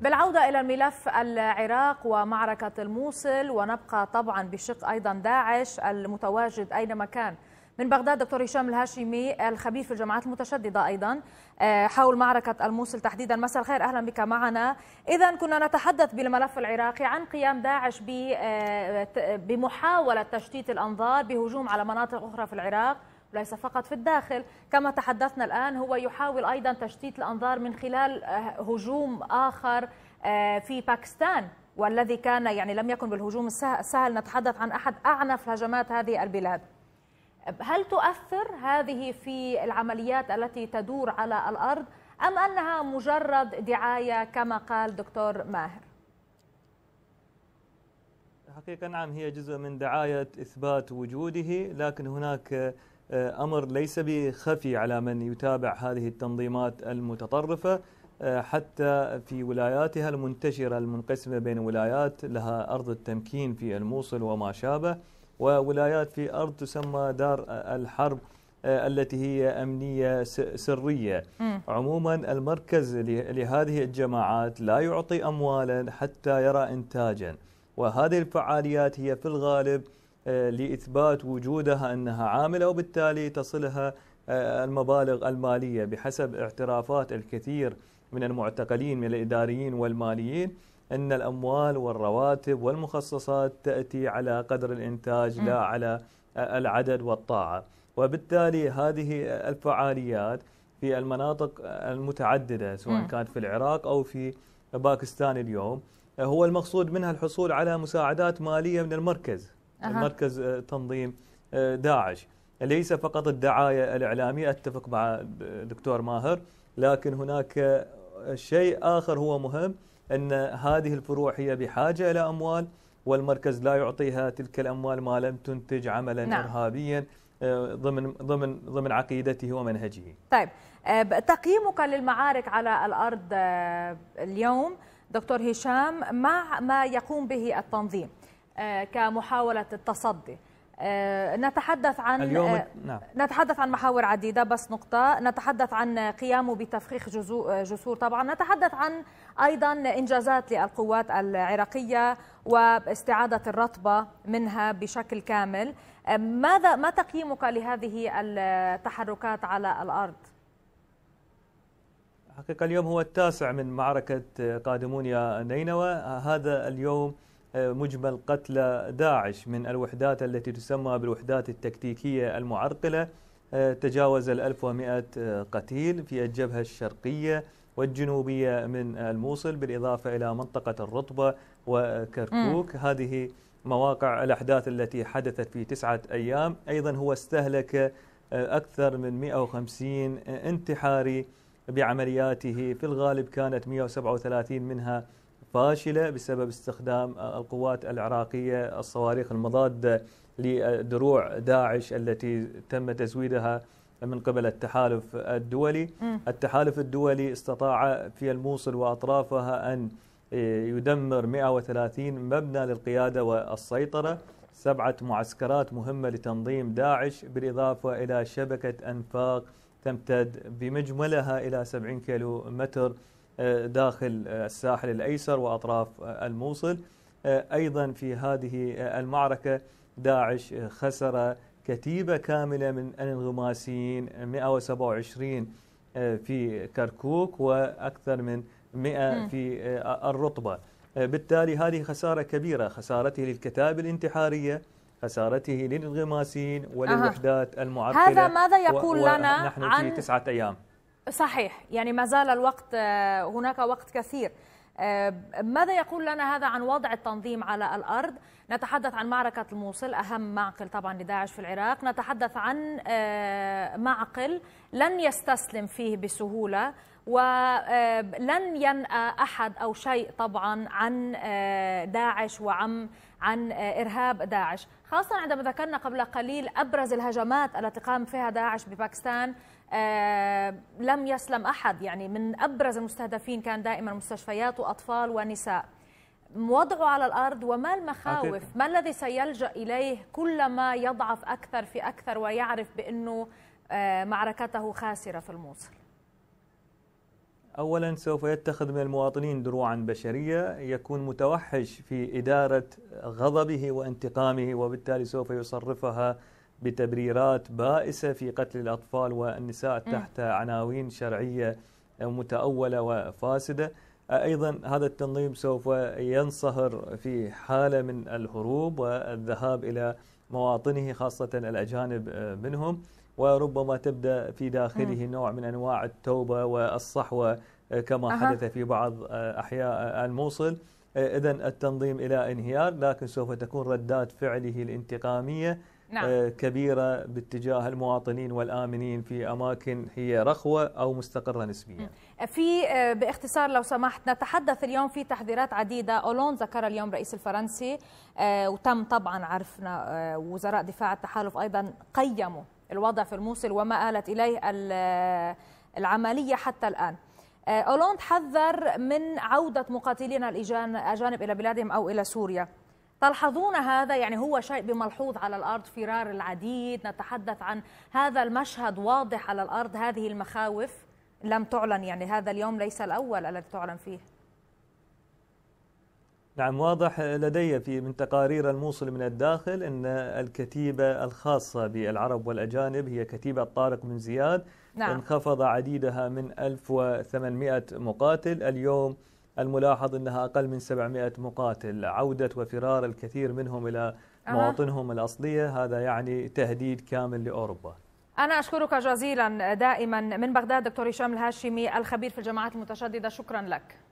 بالعودة إلى الملف العراق ومعركة الموصل ونبقى طبعا بشق أيضا داعش المتواجد أينما كان من بغداد دكتور هشام الهاشمي الخبير في الجماعات المتشددة أيضا آه، حول معركة الموصل تحديدا مساء الخير أهلا بك معنا إذا كنا نتحدث بالملف العراقي عن قيام داعش آه، بمحاولة تشتيت الأنظار بهجوم على مناطق أخرى في العراق ليس فقط في الداخل كما تحدثنا الآن هو يحاول أيضا تشتيت الأنظار من خلال آه، هجوم آخر آه، في باكستان والذي كان يعني لم يكن بالهجوم السهل نتحدث عن أحد أعنف هجمات هذه البلاد هل تؤثر هذه في العمليات التي تدور على الأرض أم أنها مجرد دعاية كما قال دكتور ماهر حقيقة نعم هي جزء من دعاية إثبات وجوده لكن هناك آه، امر ليس بخفي على من يتابع هذه التنظيمات المتطرفه آه، حتى في ولاياتها المنتشره المنقسمه بين ولايات لها ارض التمكين في الموصل وما شابه وولايات في ارض تسمى دار الحرب آه، التي هي امنيه سريه م. عموما المركز لهذه الجماعات لا يعطي اموالا حتى يرى انتاجا وهذه الفعاليات هي في الغالب آه، لإثبات وجودها أنها عاملة وبالتالي تصلها آه، المبالغ المالية بحسب اعترافات الكثير من المعتقلين من الإداريين والماليين أن الأموال والرواتب والمخصصات تأتي على قدر الإنتاج لا على آه، العدد والطاعة وبالتالي هذه الفعاليات في المناطق المتعددة سواء كانت في العراق أو في باكستان اليوم هو المقصود منها الحصول على مساعدات مالية من المركز أه. مركز تنظيم آه، داعش ليس فقط الدعاية الإعلامية أتفق مع آه، دكتور ماهر لكن هناك آه، شيء آخر هو مهم أن هذه الفروع هي بحاجة إلى أموال والمركز لا يعطيها تلك الأموال ما لم تنتج عملا نعم. إرهابيا ضمن ضمن ضمن عقيدته ومنهجه. طيب تقييمك للمعارك على الارض اليوم دكتور هشام مع ما يقوم به التنظيم آه، كمحاولة التصدي آه، نتحدث عن اليوم آه، نعم. نتحدث عن محاور عديده بس نقطه نتحدث عن قيامه بتفخيخ جسور طبعا نتحدث عن ايضا انجازات للقوات العراقيه واستعاده الرطبه منها بشكل كامل ماذا ما تقييمك لهذه التحركات على الارض حقيقه اليوم هو التاسع من معركه قادمون يا نينوى هذا اليوم آه، مجمل قتلى داعش من الوحدات التي تسمى بالوحدات التكتيكية المعرقلة آه، تجاوز ال 1100 آه، قتيل في الجبهة الشرقية والجنوبية من الموصل بالإضافة إلى منطقة الرطبة وكركوك م. هذه مواقع الأحداث التي حدثت في تسعة أيام أيضا هو استهلك أكثر من 150 انتحاري بعملياته في الغالب كانت 137 منها فاشله بسبب استخدام القوات العراقيه الصواريخ المضاده لدروع داعش التي تم تزويدها من قبل التحالف الدولي التحالف الدولي استطاع في الموصل وأطرافها أن يدمر 130 مبنى للقيادة والسيطرة سبعة معسكرات مهمة لتنظيم داعش بالإضافة إلى شبكة أنفاق تمتد بمجملها إلى 70 كيلو متر آه، داخل آه، الساحل الايسر واطراف آه، الموصل ايضا في هذه المعركه داعش خسر كتيبه كامله من الانغماسيين 127 في كركوك واكثر من 100 في الرطبه بالتالي هذه خساره كبيره خسارته للكتائب الانتحاريه خسارته للانغماسيين وللوحدات المعطله هذا ماذا يقول لنا نحن في تسعه ايام صحيح يعني ما زال الوقت آه، هناك وقت كثير آه، ماذا يقول لنا هذا عن وضع التنظيم على الأرض نتحدث عن معركة الموصل أهم معقل طبعا لداعش في العراق نتحدث عن آه، معقل لن يستسلم فيه بسهولة ولن آه، ينأى أحد أو شيء طبعا عن آه، داعش وعم عن آه، إرهاب داعش خاصة عندما ذكرنا قبل قليل أبرز الهجمات التي قام فيها داعش بباكستان لم يسلم أحد يعني من أبرز المستهدفين كان دائما مستشفيات وأطفال ونساء وضعه على الأرض وما المخاوف ما الذي سيلجأ إليه كلما يضعف أكثر في أكثر ويعرف بأنه معركته خاسرة في الموصل أولا سوف يتخذ من المواطنين دروعا بشرية يكون متوحش في إدارة غضبه وانتقامه وبالتالي سوف يصرفها بتبريرات بائسة في قتل الأطفال والنساء تحت عناوين شرعية متأولة وفاسدة أيضا هذا التنظيم سوف ينصهر في حالة من الهروب والذهاب إلى مواطنه خاصة الأجانب منهم وربما تبدا في داخله نوع من انواع التوبه والصحوه آه، كما أه. حدث في بعض آه، احياء آه، الموصل اذا التنظيم الى انهيار لكن سوف تكون ردات فعله الانتقاميه نعم. كبيره باتجاه المواطنين والامنين في اماكن هي رخوه او مستقره نسبيا. في باختصار لو سمحت نتحدث اليوم في تحذيرات عديده اولون ذكر اليوم رئيس الفرنسي وتم طبعا عرفنا وزراء دفاع التحالف ايضا قيموا الوضع في الموصل وما آلت إليه العملية حتى الآن آه، أولوند حذر من عودة مقاتلينا الأجانب إلى بلادهم أو إلى سوريا تلحظون هذا يعني هو شيء بملحوظ على الأرض فرار العديد نتحدث عن هذا المشهد واضح على الأرض هذه المخاوف لم تعلن يعني هذا اليوم ليس الأول الذي تعلن فيه نعم واضح لدي في من تقارير الموصل من الداخل أن الكتيبة الخاصة بالعرب والأجانب هي كتيبة طارق بن زياد نعم. انخفض عديدها من 1800 مقاتل اليوم الملاحظ أنها أقل من 700 مقاتل عودة وفرار الكثير منهم إلى مواطنهم الأصلية هذا يعني تهديد كامل لأوروبا أنا أشكرك جزيلا دائما من بغداد دكتور هشام الهاشمي الخبير في الجماعات المتشددة شكرا لك